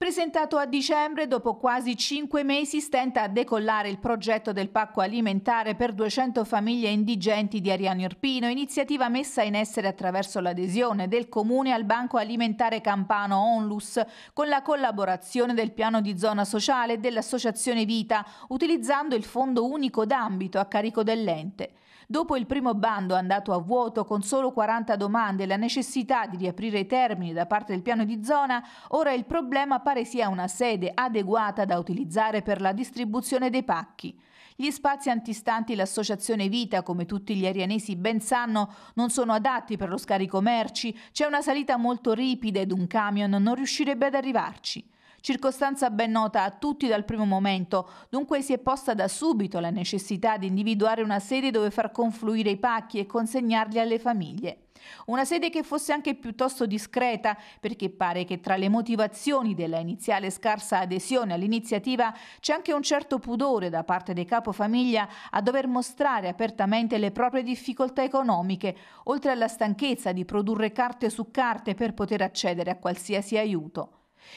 Presentato a dicembre, dopo quasi cinque mesi stenta a decollare il progetto del pacco alimentare per 200 famiglie indigenti di Ariano Irpino, iniziativa messa in essere attraverso l'adesione del Comune al Banco Alimentare Campano Onlus, con la collaborazione del piano di zona sociale e dell'Associazione Vita, utilizzando il Fondo Unico d'Ambito a carico dell'ente. Dopo il primo bando andato a vuoto con solo 40 domande e la necessità di riaprire i termini da parte del piano di zona, ora il problema pare sia una sede adeguata da utilizzare per la distribuzione dei pacchi. Gli spazi antistanti l'associazione Vita, come tutti gli arianesi ben sanno, non sono adatti per lo scarico merci, c'è una salita molto ripida ed un camion non riuscirebbe ad arrivarci circostanza ben nota a tutti dal primo momento, dunque si è posta da subito la necessità di individuare una sede dove far confluire i pacchi e consegnarli alle famiglie. Una sede che fosse anche piuttosto discreta, perché pare che tra le motivazioni della iniziale scarsa adesione all'iniziativa c'è anche un certo pudore da parte dei capofamiglia a dover mostrare apertamente le proprie difficoltà economiche, oltre alla stanchezza di produrre carte su carte per poter accedere a qualsiasi aiuto.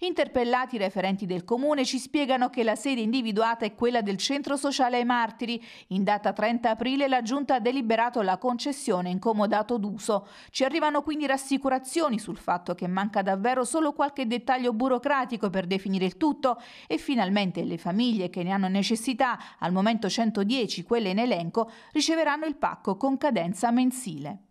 Interpellati i referenti del comune ci spiegano che la sede individuata è quella del Centro Sociale ai Martiri. In data 30 aprile la Giunta ha deliberato la concessione incomodato d'uso. Ci arrivano quindi rassicurazioni sul fatto che manca davvero solo qualche dettaglio burocratico per definire il tutto e finalmente le famiglie che ne hanno necessità, al momento 110 quelle in elenco, riceveranno il pacco con cadenza mensile.